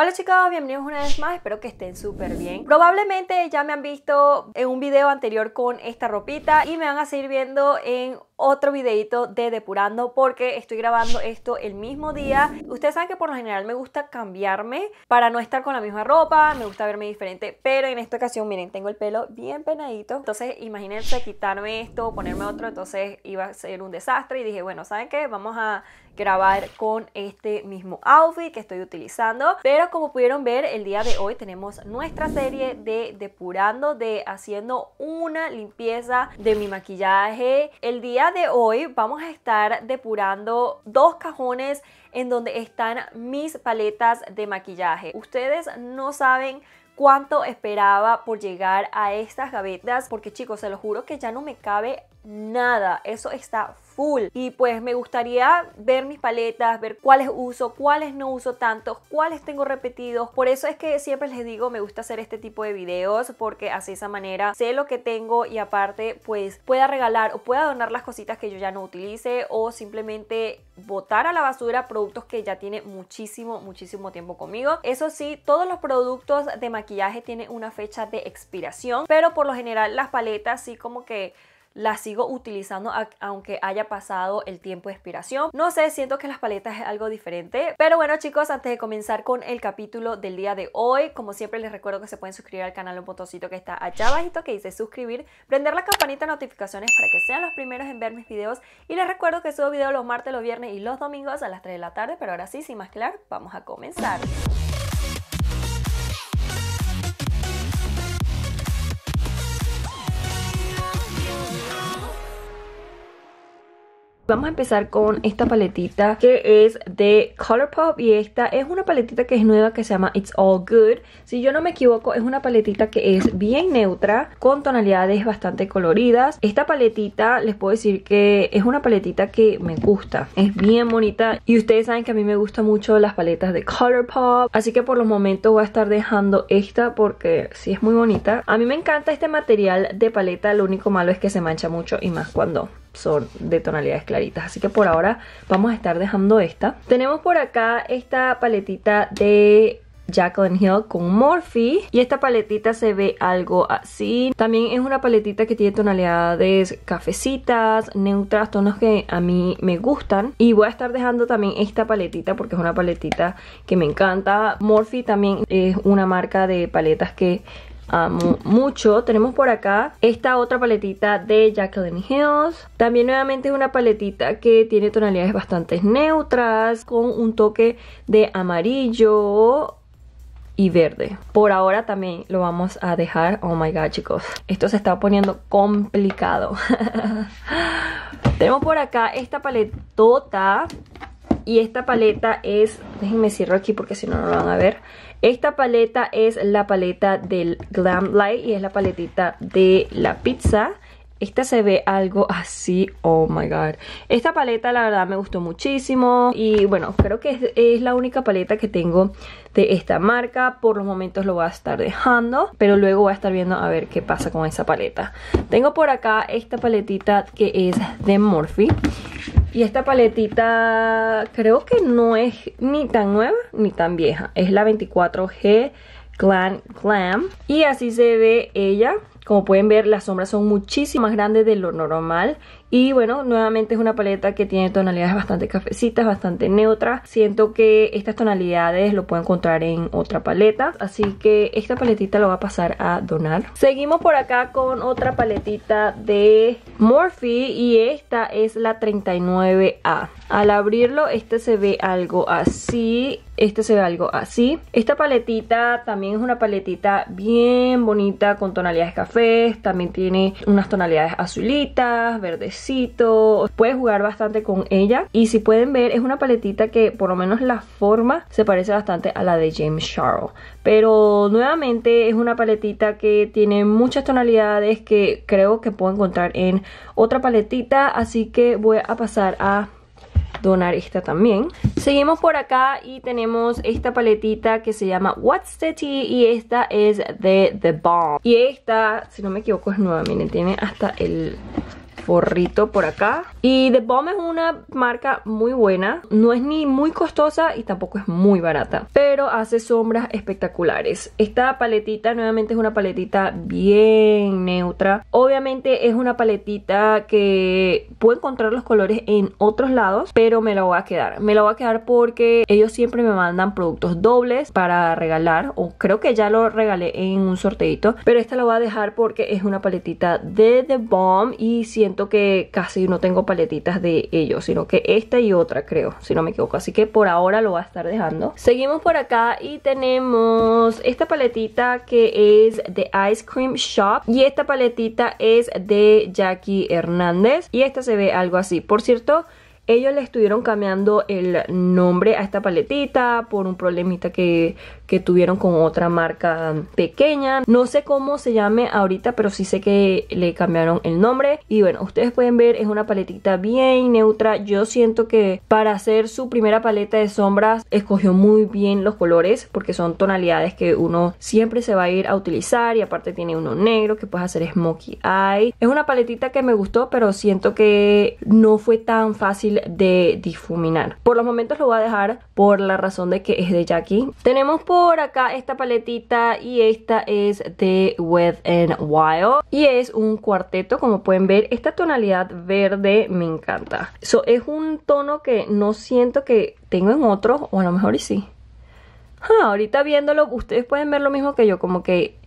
Hola chicos, bienvenidos una vez más, espero que estén súper bien. Probablemente ya me han visto en un video anterior con esta ropita y me van a seguir viendo en otro videito de depurando porque estoy grabando esto el mismo día. Ustedes saben que por lo general me gusta cambiarme para no estar con la misma ropa, me gusta verme diferente, pero en esta ocasión, miren, tengo el pelo bien penadito. Entonces, imagínense quitarme esto, ponerme otro, entonces iba a ser un desastre y dije, bueno, ¿saben qué? Vamos a grabar con este mismo outfit que estoy utilizando. Pero como pudieron ver, el día de hoy tenemos nuestra serie de depurando, de haciendo una limpieza de mi maquillaje. El día de hoy vamos a estar depurando dos cajones en donde están mis paletas de maquillaje. Ustedes no saben cuánto esperaba por llegar a estas gavetas porque chicos, se lo juro que ya no me cabe nada. Eso está full. Y pues me gustaría ver mis paletas, ver cuáles uso, cuáles no uso tantos, cuáles tengo repetidos. Por eso es que siempre les digo, me gusta hacer este tipo de videos porque así esa manera sé lo que tengo y aparte pues pueda regalar o pueda donar las cositas que yo ya no utilice o simplemente botar a la basura productos que ya tiene muchísimo, muchísimo tiempo conmigo. Eso sí, todos los productos de maquillaje tienen una fecha de expiración, pero por lo general las paletas sí como que la sigo utilizando aunque haya pasado el tiempo de expiración. No sé, siento que las paletas es algo diferente. Pero bueno chicos, antes de comenzar con el capítulo del día de hoy, como siempre les recuerdo que se pueden suscribir al canal un botoncito que está allá abajito que dice suscribir, prender la campanita de notificaciones para que sean los primeros en ver mis videos y les recuerdo que subo videos los martes, los viernes y los domingos a las 3 de la tarde, pero ahora sí, sin más claro, vamos a comenzar. Vamos a empezar con esta paletita que es de Colourpop y esta es una paletita que es nueva que se llama It's All Good. Si yo no me equivoco es una paletita que es bien neutra con tonalidades bastante coloridas. Esta paletita les puedo decir que es una paletita que me gusta, es bien bonita y ustedes saben que a mí me gustan mucho las paletas de Colourpop. Así que por los momentos voy a estar dejando esta porque sí es muy bonita. A mí me encanta este material de paleta, lo único malo es que se mancha mucho y más cuando son de tonalidades claritas así que por ahora vamos a estar dejando esta tenemos por acá esta paletita de Jaclyn Hill con Morphe y esta paletita se ve algo así también es una paletita que tiene tonalidades cafecitas neutras, tonos que a mí me gustan y voy a estar dejando también esta paletita porque es una paletita que me encanta Morphe también es una marca de paletas que amo ah, mucho. Tenemos por acá esta otra paletita de Jacqueline Hills. También nuevamente es una paletita que tiene tonalidades bastante neutras con un toque de amarillo y verde. Por ahora también lo vamos a dejar. Oh my god, chicos. Esto se está poniendo complicado. Tenemos por acá esta paletota. Y esta paleta es... Déjenme cierro aquí porque si no, no lo van a ver. Esta paleta es la paleta del Glam Light y es la paletita de la pizza. Esta se ve algo así, oh my god Esta paleta la verdad me gustó muchísimo Y bueno, creo que es, la única paleta que tengo de esta marca Por los momentos lo voy a estar dejando Pero luego voy a estar viendo a ver qué pasa con esa paleta Tengo por acá esta paletita que es de Morphe y esta paletita creo que no es ni tan nueva ni tan vieja. Es la 24G Glam Glam. Y así se ve ella como pueden ver, las sombras son muchísimo más grandes de lo normal. Y bueno, nuevamente es una paleta que tiene tonalidades bastante cafecitas, bastante neutras. Siento que estas tonalidades lo puedo encontrar en otra paleta. Así que esta paletita lo va a pasar a donar. Seguimos por acá con otra paletita de Morphe. Y esta es la 39A. Al abrirlo, este se ve algo así. Este se ve algo así. Esta paletita también es una paletita bien bonita con tonalidades cafés. También tiene unas tonalidades azulitas, verdecito. Puedes jugar bastante con ella. Y si pueden ver, es una paletita que por lo menos la forma se parece bastante a la de James Charles. Pero nuevamente es una paletita que tiene muchas tonalidades que creo que puedo encontrar en otra paletita. Así que voy a pasar a donar esta también Seguimos por acá y tenemos esta paletita que se llama What's the Tea y esta es de The Bomb Y esta, si no me equivoco es nueva, miren, tiene hasta el forrito por acá. Y The Bomb es una marca muy buena. No es ni muy costosa y tampoco es muy barata. Pero hace sombras espectaculares. Esta paletita nuevamente es una paletita bien neutra. Obviamente es una paletita que puedo encontrar los colores en otros lados. Pero me la voy a quedar. Me la voy a quedar porque ellos siempre me mandan productos dobles para regalar. O creo que ya lo regalé en un sorteo, Pero esta la voy a dejar porque es una paletita de The Bomb. Y siento que casi no tengo paletitas de ellos, sino que esta y otra creo, si no me equivoco. Así que por ahora lo voy a estar dejando. Seguimos por acá y tenemos esta paletita que es de Ice Cream Shop y esta paletita es de Jackie Hernández y esta se ve algo así. Por cierto, ellos le estuvieron cambiando el nombre a esta paletita por un problemita que, tuvieron con otra marca pequeña. No sé cómo se llame ahorita, pero sí sé que le cambiaron el nombre. Y bueno, ustedes pueden ver, es una paletita bien neutra. Yo siento que para hacer su primera paleta de sombras escogió muy bien los colores porque son tonalidades que uno siempre se va a ir a utilizar y aparte tiene uno negro que puedes hacer smokey eye. Es una paletita que me gustó, pero siento que no fue tan fácil de difuminar. Por los momentos lo voy a dejar por la razón de que es de Jackie. Tenemos por acá esta paletita y esta es de Wet n Wild y es un cuarteto como pueden ver. Esta tonalidad verde me encanta. Eso es un tono que no siento que tengo en otro o a lo mejor y sí. Ah, ahorita viéndolo, ustedes pueden ver lo mismo que yo, como que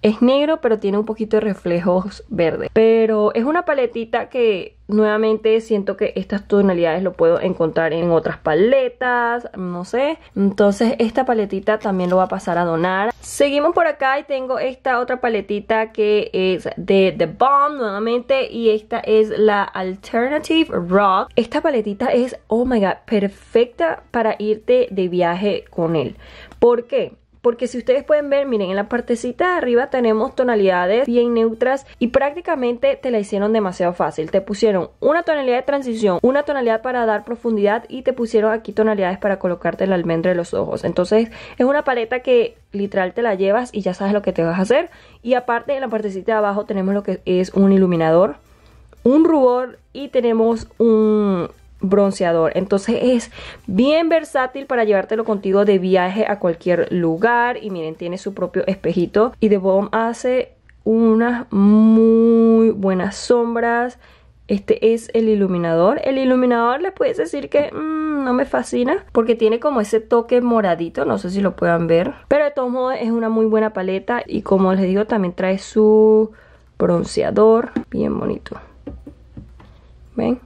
es negro, pero tiene un poquito de reflejos verdes. Pero es una paletita que nuevamente siento que estas tonalidades lo puedo encontrar en otras paletas, no sé. Entonces esta paletita también lo va a pasar a donar. Seguimos por acá y tengo esta otra paletita que es de The Bomb nuevamente y esta es la Alternative Rock. Esta paletita es, oh my god, perfecta para irte de viaje con él. ¿Por qué? porque si ustedes pueden ver, miren, en la partecita de arriba tenemos tonalidades bien neutras y prácticamente te la hicieron demasiado fácil. Te pusieron una tonalidad de transición, una tonalidad para dar profundidad y te pusieron aquí tonalidades para colocarte el almendra de los ojos. Entonces es una paleta que literal te la llevas y ya sabes lo que te vas a hacer. Y aparte en la partecita de abajo tenemos lo que es un iluminador, un rubor y tenemos un bronceador. Entonces es bien versátil para llevártelo contigo de viaje a cualquier lugar. Y miren, tiene su propio espejito. Y de Bomb hace unas muy buenas sombras. Este es el iluminador. El iluminador les puedes decir que mm, no me fascina porque tiene como ese toque moradito, no sé si lo puedan ver. Pero de todos modos es una muy buena paleta y como les digo también trae su bronceador, bien bonito. ¿Ven?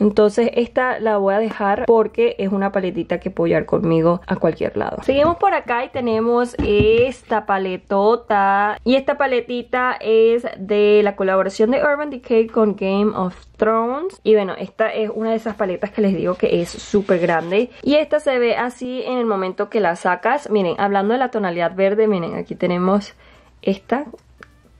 Entonces esta la voy a dejar porque es una paletita que puedo llevar conmigo a cualquier lado. Seguimos por acá y tenemos esta paletota. Y esta paletita es de la colaboración de Urban Decay con Game of Thrones. Y bueno, esta es una de esas paletas que les digo que es súper grande. Y esta se ve así en el momento que la sacas. Miren, hablando de la tonalidad verde, miren, aquí tenemos esta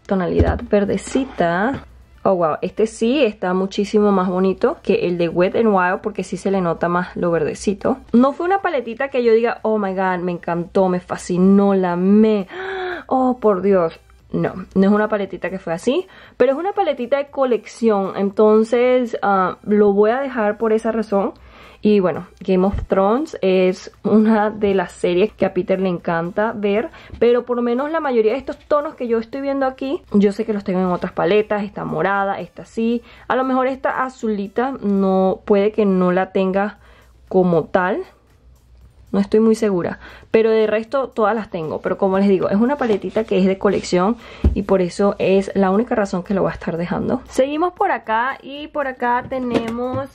tonalidad verdecita Oh, wow, este sí está muchísimo más bonito que el de Wet n Wild porque sí se le nota más lo verdecito. No fue una paletita que yo diga, oh my god, me encantó, me fascinó, la me Oh por Dios, no, no es una paletita que fue así, pero es una paletita de colección, entonces ah, lo voy a dejar por esa razón. Y bueno, Game of Thrones es una de las series que a Peter le encanta ver, pero por lo menos la mayoría de estos tonos que yo estoy viendo aquí, yo sé que los tengo en otras paletas, esta morada, esta así a lo mejor esta azulita no puede que no la tenga como tal, no estoy muy segura, pero de resto todas las tengo, pero como les digo, es una paletita que es de colección y por eso es la única razón que lo voy a estar dejando. Seguimos por acá y por acá tenemos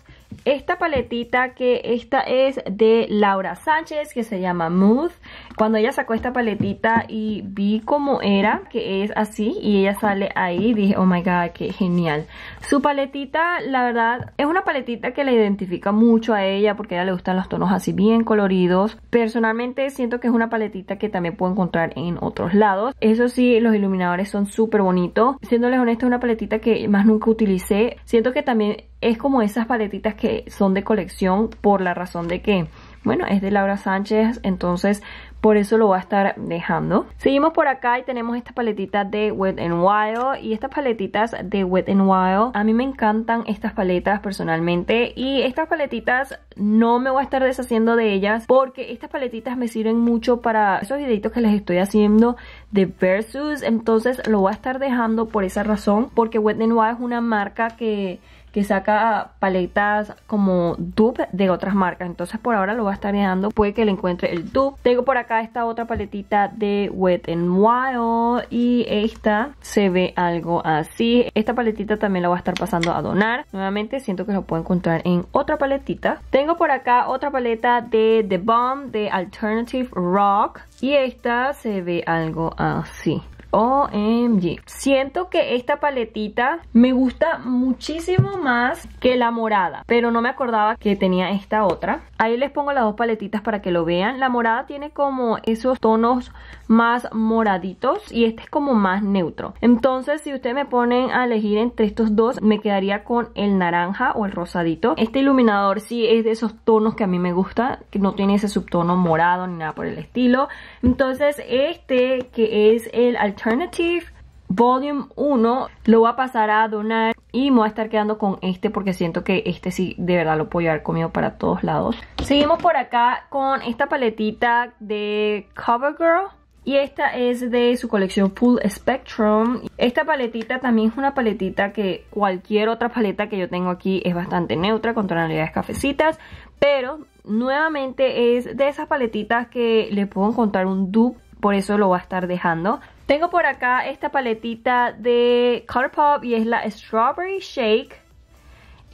esta paletita que esta es de Laura Sánchez que se llama Mood cuando ella sacó esta paletita y vi cómo era, que es así, y ella sale ahí, dije, oh my god, qué genial. Su paletita, la verdad, es una paletita que la identifica mucho a ella, porque a ella le gustan los tonos así bien coloridos. Personalmente siento que es una paletita que también puedo encontrar en otros lados. Eso sí, los iluminadores son súper bonitos. Siéndoles honesto, es una paletita que más nunca utilicé. Siento que también es como esas paletitas que son de colección por la razón de que, bueno, es de Laura Sánchez, entonces por eso lo voy a estar dejando. Seguimos por acá y tenemos estas paletitas de Wet n Wild y estas paletitas de Wet n Wild, a mí me encantan estas paletas personalmente y estas paletitas no me voy a estar deshaciendo de ellas porque estas paletitas me sirven mucho para esos videitos que les estoy haciendo de Versus. Entonces lo voy a estar dejando por esa razón. Porque Wet n Wild es una marca que, que saca paletas como dupe de otras marcas. Entonces por ahora lo voy a estar dejando. Puede que le encuentre el dupe. Tengo por acá esta otra paletita de Wet n Wild. Y esta se ve algo así. Esta paletita también la voy a estar pasando a donar. Nuevamente siento que lo puedo encontrar en otra paletita. Tengo por acá otra paleta de The Bomb de Alternative Rock. Y esta se ve algo así. OMG. Siento que esta paletita me gusta muchísimo más que la morada, pero no me acordaba que tenía esta otra. Ahí les pongo las dos paletitas para que lo vean. La morada tiene como esos tonos más moraditos y este es como más neutro. Entonces, si ustedes me ponen a elegir entre estos dos, me quedaría con el naranja o el rosadito. Este iluminador sí es de esos tonos que a mí me gusta, que no tiene ese subtono morado ni nada por el estilo. Entonces, este que es el Alternative Volume 1 lo voy a pasar a donar y me voy a estar quedando con este porque siento que este sí de verdad lo puedo llevar conmigo para todos lados. Seguimos por acá con esta paletita de CoverGirl. Y esta es de su colección Full Spectrum. Esta paletita también es una paletita que cualquier otra paleta que yo tengo aquí es bastante neutra, con tonalidades cafecitas. Pero nuevamente es de esas paletitas que le puedo encontrar un dupe, por eso lo voy a estar dejando. Tengo por acá esta paletita de Colourpop y es la Strawberry Shake.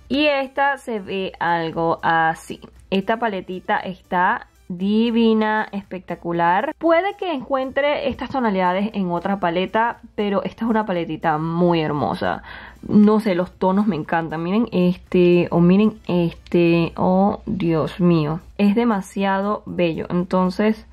Y esta se ve algo así. Esta paletita está divina, espectacular. Puede que encuentre estas tonalidades en otra paleta, pero esta es una paletita muy hermosa. No sé, los tonos me encantan. Miren este, o miren este, oh Dios mío. Es demasiado bello. Entonces,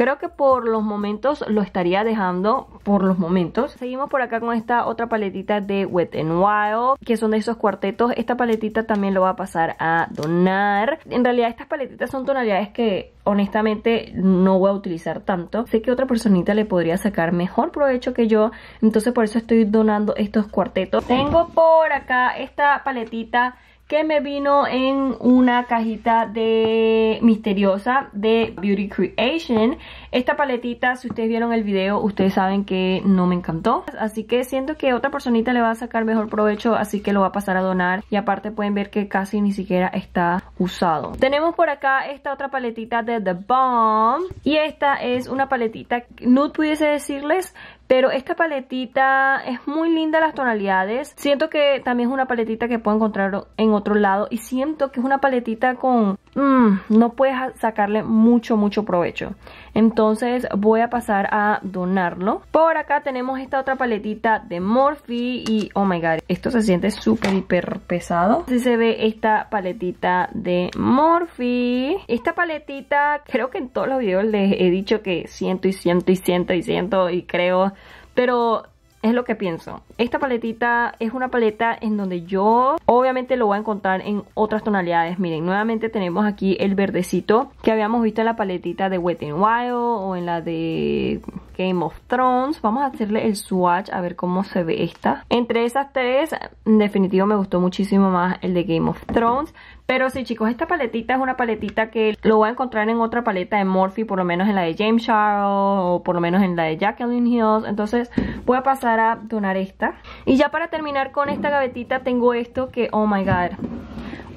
Creo que por los momentos lo estaría dejando por los momentos. Seguimos por acá con esta otra paletita de Wet n Wild, que son de esos cuartetos. Esta paletita también lo va a pasar a donar. En realidad estas paletitas son tonalidades que honestamente no voy a utilizar tanto. Sé que otra personita le podría sacar mejor provecho que yo, entonces por eso estoy donando estos cuartetos. Tengo por acá esta paletita que me vino en una cajita de misteriosa de Beauty Creation. Esta paletita, si ustedes vieron el video, ustedes saben que no me encantó. Así que siento que otra personita le va a sacar mejor provecho, así que lo va a pasar a donar. Y aparte pueden ver que casi ni siquiera está usado. Tenemos por acá esta otra paletita de The Bomb. Y esta es una paletita, no pudiese decirles, pero esta paletita es muy linda las tonalidades. Siento que también es una paletita que puedo encontrar en otro lado. Y siento que es una paletita con... Mm, no puedes sacarle mucho, mucho provecho entonces voy a pasar a donarlo. Por acá tenemos esta otra paletita de Morphe y oh my god, esto se siente súper hiper pesado. Así se ve esta paletita de Morphe. Esta paletita, creo que en todos los videos les he dicho que siento y siento y siento y siento y creo... Pero es lo que pienso. Esta paletita es una paleta en donde yo obviamente lo voy a encontrar en otras tonalidades. Miren, nuevamente tenemos aquí el verdecito que habíamos visto en la paletita de Wet n Wild o en la de Game of Thrones. Vamos a hacerle el swatch a ver cómo se ve esta. Entre esas tres, en definitivo me gustó muchísimo más el de Game of Thrones. Pero sí, chicos, esta paletita es una paletita que lo voy a encontrar en otra paleta de Morphe, por lo menos en la de James Charles o por lo menos en la de Jacqueline Hills. Entonces voy a pasar a donar esta. Y ya para terminar con esta gavetita tengo esto que, oh my god,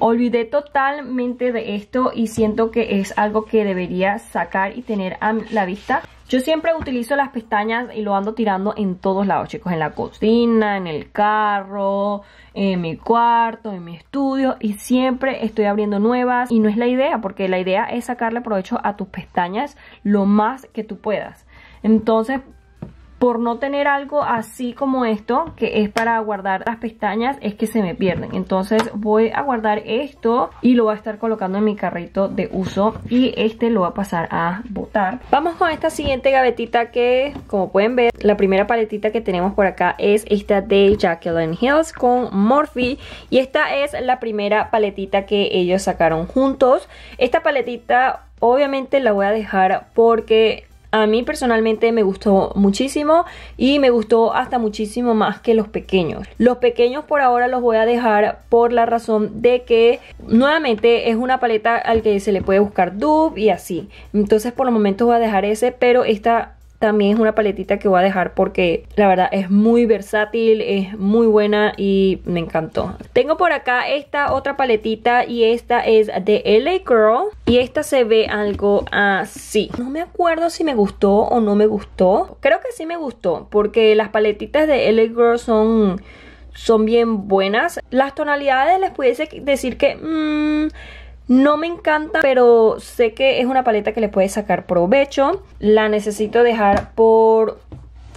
olvidé totalmente de esto y siento que es algo que debería sacar y tener a la vista. Yo siempre utilizo las pestañas y lo ando tirando en todos lados, chicos. En la cocina, en el carro, en mi cuarto, en mi estudio. Y siempre estoy abriendo nuevas. Y no es la idea, porque la idea es sacarle provecho a tus pestañas lo más que tú puedas. Entonces, por no tener algo así como esto, que es para guardar las pestañas, es que se me pierden. Entonces voy a guardar esto y lo voy a estar colocando en mi carrito de uso y este lo voy a pasar a botar. Vamos con esta siguiente gavetita que, como pueden ver, la primera paletita que tenemos por acá es esta de Jacqueline Hills con Morphe y esta es la primera paletita que ellos sacaron juntos. Esta paletita obviamente la voy a dejar porque a mí personalmente me gustó muchísimo y me gustó hasta muchísimo más que los pequeños. Los pequeños por ahora los voy a dejar por la razón de que nuevamente es una paleta al que se le puede buscar dupe y así. Entonces por el momento voy a dejar ese, pero esta también es una paletita que voy a dejar porque la verdad es muy versátil, es muy buena y me encantó. Tengo por acá esta otra paletita y esta es de LA Girl y esta se ve algo así. No me acuerdo si me gustó o no me gustó. Creo que sí me gustó porque las paletitas de LA Girl son, son bien buenas. Las tonalidades les pudiese decir que... Mm, no me encanta, pero sé que es una paleta que le puede sacar provecho. La necesito dejar por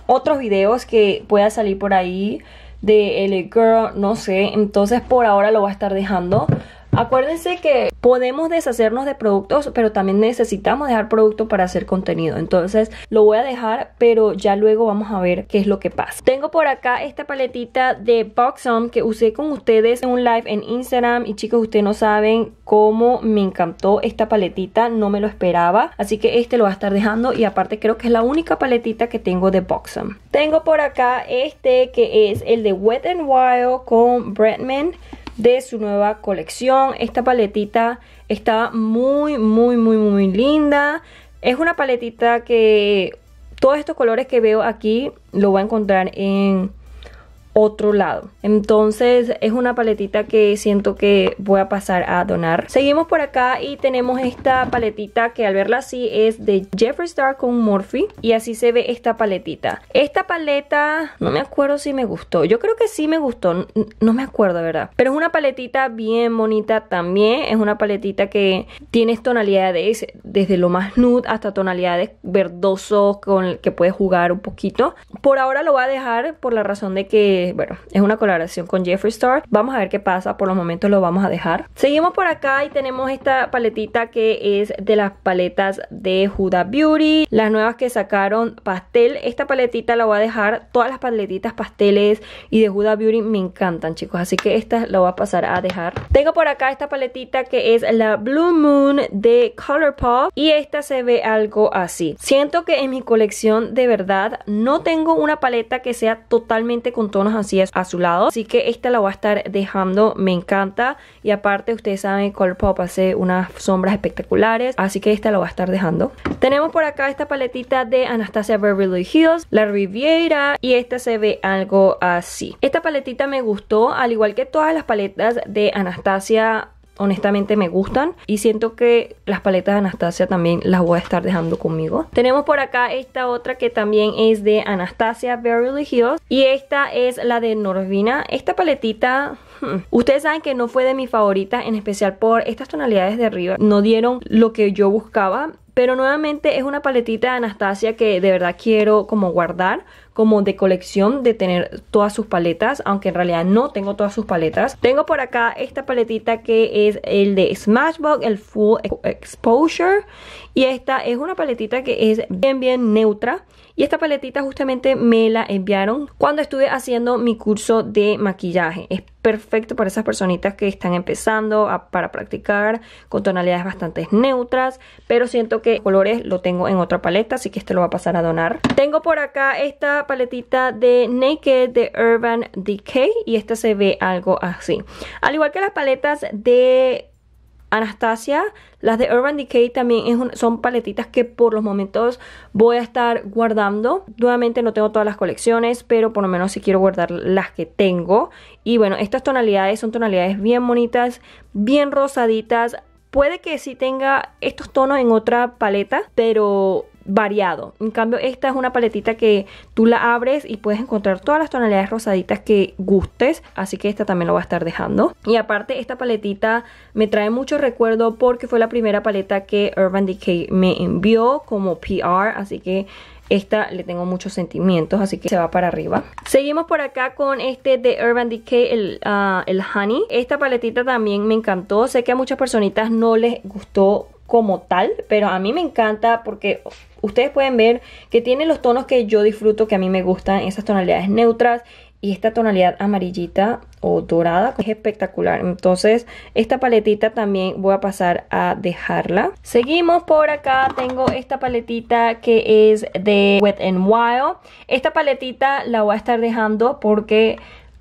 otros videos que pueda salir por ahí de L.A. Girl, no sé. Entonces por ahora lo voy a estar dejando. Acuérdense que podemos deshacernos de productos, pero también necesitamos dejar productos para hacer contenido. Entonces lo voy a dejar, pero ya luego vamos a ver qué es lo que pasa. Tengo por acá esta paletita de Boxum que usé con ustedes en un live en Instagram. Y chicos, ustedes no saben cómo me encantó esta paletita. No me lo esperaba. Así que este lo voy a estar dejando. Y aparte creo que es la única paletita que tengo de Boxum. Tengo por acá este que es el de Wet n Wild con Bradman de su nueva colección. Esta paletita Está muy, muy, muy, muy linda. Es una paletita que todos estos colores que veo aquí lo voy a encontrar en otro lado. Entonces es una paletita que siento que voy a pasar a donar. Seguimos por acá y tenemos esta paletita que al verla así es de Jeffree Star con Morphe y así se ve esta paletita. Esta paleta no me acuerdo si me gustó. Yo creo que sí me gustó. No me acuerdo, ¿verdad? Pero es una paletita bien bonita también. Es una paletita que tienes tonalidades desde lo más nude hasta tonalidades verdosos con el que puedes jugar un poquito. Por ahora lo voy a dejar por la razón de que bueno, es una colaboración con Jeffree Star. Vamos a ver qué pasa, por los momentos lo vamos a dejar. Seguimos por acá y tenemos esta paletita que es de las paletas de Huda Beauty, las nuevas que sacaron pastel. Esta paletita la voy a dejar, todas las paletitas pasteles y de Huda Beauty me encantan, chicos, así que esta la voy a pasar a dejar. Tengo por acá esta paletita que es la Blue Moon de Colourpop y esta se ve algo así. Siento que en mi colección de verdad no tengo una paleta que sea totalmente con tono así a su lado. Así que esta la voy a estar dejando, me encanta. Y aparte ustedes saben, Colourpop hace unas sombras espectaculares, así que esta la voy a estar dejando. Tenemos por acá esta paletita de Anastasia Beverly Hills, La Riviera, y esta se ve algo así. Esta paletita me gustó, al igual que todas las paletas de Anastasia honestamente me gustan y siento que las paletas de Anastasia también las voy a estar dejando conmigo. Tenemos por acá esta otra que también es de Anastasia Beverly Hills y esta es la de Norvina. Esta paletita, hmm, ustedes saben que no fue de mi favorita en especial por estas tonalidades de arriba. No dieron lo que yo buscaba, pero nuevamente es una paletita de Anastasia que de verdad quiero como guardar como de colección de tener todas sus paletas, aunque en realidad no tengo todas sus paletas. Tengo por acá esta paletita que es el de Smashbox, el Full Exposure. Y esta es una paletita que es bien, bien neutra. Y esta paletita justamente me la enviaron cuando estuve haciendo mi curso de maquillaje. Es perfecto para esas personitas que están empezando para practicar con tonalidades bastante neutras, pero siento que colores lo tengo en otra paleta, así que este lo va a pasar a donar. Tengo por acá esta paletita de Naked de Urban Decay y esta se ve algo así. Al igual que las paletas de Anastasia, las de Urban Decay también son paletitas que por los momentos voy a estar guardando. Nuevamente no tengo todas las colecciones, pero por lo menos sí quiero guardar las que tengo. Y bueno, estas tonalidades son tonalidades bien bonitas, bien rosaditas. Puede que sí tenga estos tonos en otra paleta, pero variado. En cambio, esta es una paletita que tú la abres y puedes encontrar todas las tonalidades rosaditas que gustes, así que esta también lo va a estar dejando. Y aparte, esta paletita me trae mucho recuerdo porque fue la primera paleta que Urban Decay me envió como PR, así que esta le tengo muchos sentimientos, así que se va para arriba. Seguimos por acá con este de Urban Decay, el, ah, el Honey. Esta paletita también me encantó. Sé que a muchas personitas no les gustó como tal, pero a mí me encanta porque ustedes pueden ver que tiene los tonos que yo disfruto, que a mí me gustan, esas tonalidades neutras y esta tonalidad amarillita o dorada es espectacular. Entonces esta paletita también voy a pasar a dejarla. Seguimos por acá. Tengo esta paletita que es de Wet n Wild. Esta paletita la voy a estar dejando porque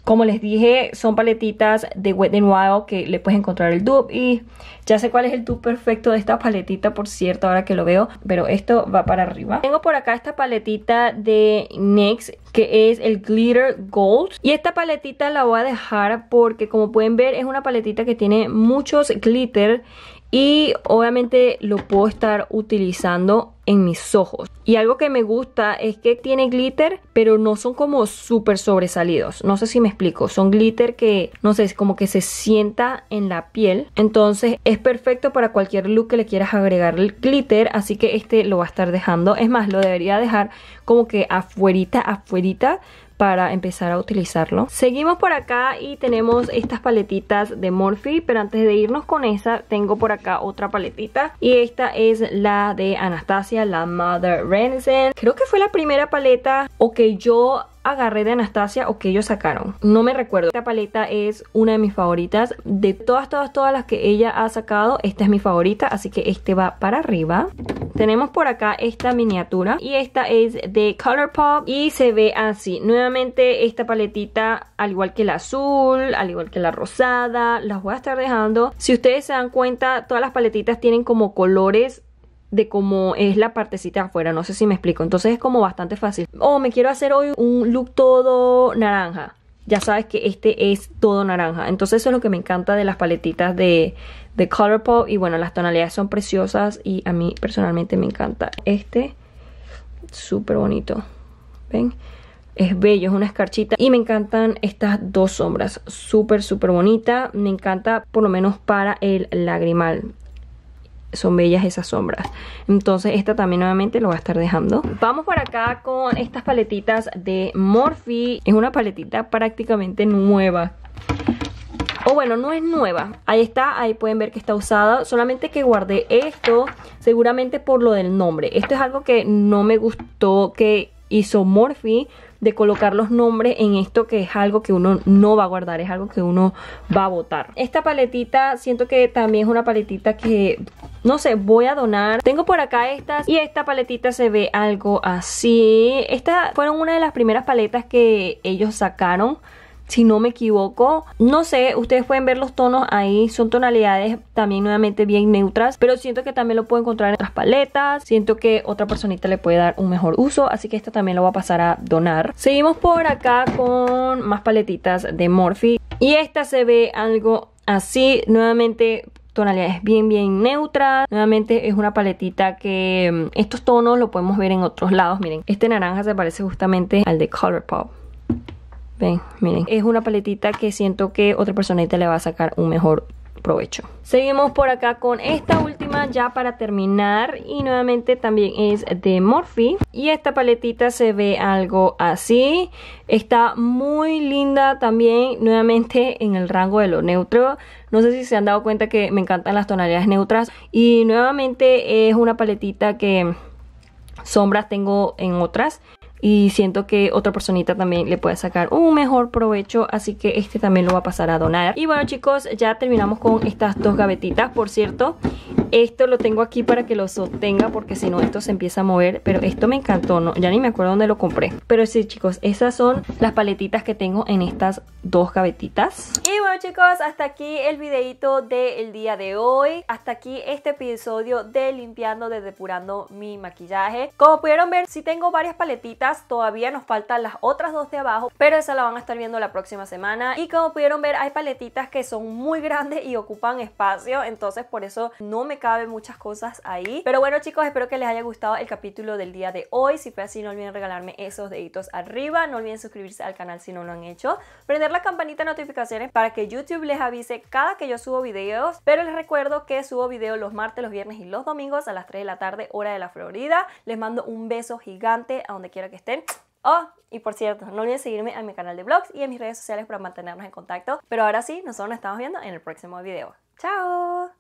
como les dije, son paletitas de Wet n Wild que le puedes encontrar el dupe y ya sé cuál es el dupe perfecto de esta paletita, por cierto, ahora que lo veo, pero esto va para arriba. Tengo por acá esta paletita de NYX que es el Glitter Gold y esta paletita la voy a dejar porque como pueden ver es una paletita que tiene muchos glitter y obviamente lo puedo estar utilizando en mis ojos. Y algo que me gusta es que tiene glitter, pero no son como súper sobresalidos. No sé si me explico. Son glitter que, no sé, es como que se sienta en la piel. Entonces es perfecto para cualquier look que le quieras agregar el glitter. Así que este lo va a estar dejando. Es más, lo debería dejar como que afuerita, afuerita para empezar a utilizarlo. Seguimos por acá y tenemos estas paletitas de Morphe, pero antes de irnos con esa, tengo por acá otra paletita y esta es la de Anastasia, la Mother Renzen Creo que fue la primera paleta o que yo agarré de Anastasia o que ellos sacaron. No me recuerdo. Esta paleta es una de mis favoritas. De todas, todas, todas las que ella ha sacado, esta es mi favorita. Así que este va para arriba. Tenemos por acá esta miniatura y esta es de Colourpop y se ve así. Nuevamente esta paletita al igual que la azul, al igual que la rosada, las voy a estar dejando. Si ustedes se dan cuenta, todas las paletitas tienen como colores de cómo es la partecita afuera, no sé si me explico, entonces es como bastante fácil. Oh, me quiero hacer hoy un look todo naranja ya sabes que este es todo naranja. Entonces eso es lo que me encanta de las paletitas de, de Colourpop. Y bueno, las tonalidades son preciosas y a mí personalmente me encanta este. Súper bonito. ¿Ven? Es bello, es una escarchita. Y me encantan estas dos sombras. Súper, súper bonita. Me encanta por lo menos para el lagrimal son bellas esas sombras. Entonces esta también nuevamente lo va a estar dejando. Vamos para acá con estas paletitas de Morphe. Es una paletita prácticamente nueva. O bueno, no es nueva. Ahí está, ahí pueden ver que está usada. Solamente que guardé esto, seguramente por lo del nombre. Esto es algo que no me gustó que hizo Morphe de colocar los nombres en esto que es algo que uno no va a guardar, es algo que uno va a botar. Esta paletita siento que también es una paletita que, no sé, voy a donar. Tengo por acá estas y esta paletita se ve algo así. Estas fueron una de las primeras paletas que ellos sacaron si no me equivoco. No sé, ustedes pueden ver los tonos ahí, son tonalidades también nuevamente bien neutras, pero siento que también lo puedo encontrar en otras paletas, siento que otra personita le puede dar un mejor uso, así que esta también lo voy a pasar a donar. Seguimos por acá con más paletitas de Morphe y esta se ve algo así, nuevamente tonalidades bien bien neutras nuevamente es una paletita que mm, estos tonos lo podemos ver en otros lados miren este naranja se parece justamente al de Colourpop Ven, miren, es una paletita que siento que otra personita le va a sacar un mejor provecho. Seguimos por acá con esta última ya para terminar y nuevamente también es de Morphe y esta paletita se ve algo así. Está muy linda también nuevamente en el rango de lo neutro. No sé si se han dado cuenta que me encantan las tonalidades neutras y nuevamente es una paletita que sombras tengo en otras y siento que otra personita también le puede sacar un mejor provecho, así que este también lo va a pasar a donar. Y bueno chicos, ya terminamos con estas dos gavetitas, por cierto, esto lo tengo aquí para que lo sostenga porque si no esto se empieza a mover, pero esto me encantó, ¿no? ya ni me acuerdo dónde lo compré. Pero sí chicos, esas son las paletitas que tengo en estas dos gavetitas. Y bueno chicos, hasta aquí el videito del día de hoy, hasta aquí este episodio de limpiando, de depurando mi maquillaje. Como pudieron ver, sí tengo varias paletitas Todavía nos faltan las otras dos de abajo, pero esa la van a estar viendo la próxima semana. Y como pudieron ver, hay paletitas que son muy grandes y ocupan espacio, entonces por eso no me caben muchas cosas ahí. Pero bueno chicos, espero que les haya gustado el capítulo del día de hoy. Si fue así, no olviden regalarme esos deditos arriba. No olviden suscribirse al canal si no lo han hecho. Prender la campanita de notificaciones para que YouTube les avise cada que yo subo videos. Pero les recuerdo que subo videos los martes, los viernes y los domingos a las 3 de la tarde, hora de la Florida. Les mando un beso gigante a donde quiera que estén. Oh, y por cierto, no olviden seguirme a mi canal de blogs y en mis redes sociales para mantenernos en contacto. Pero ahora sí, nosotros nos estamos viendo en el próximo video. ¡Chao!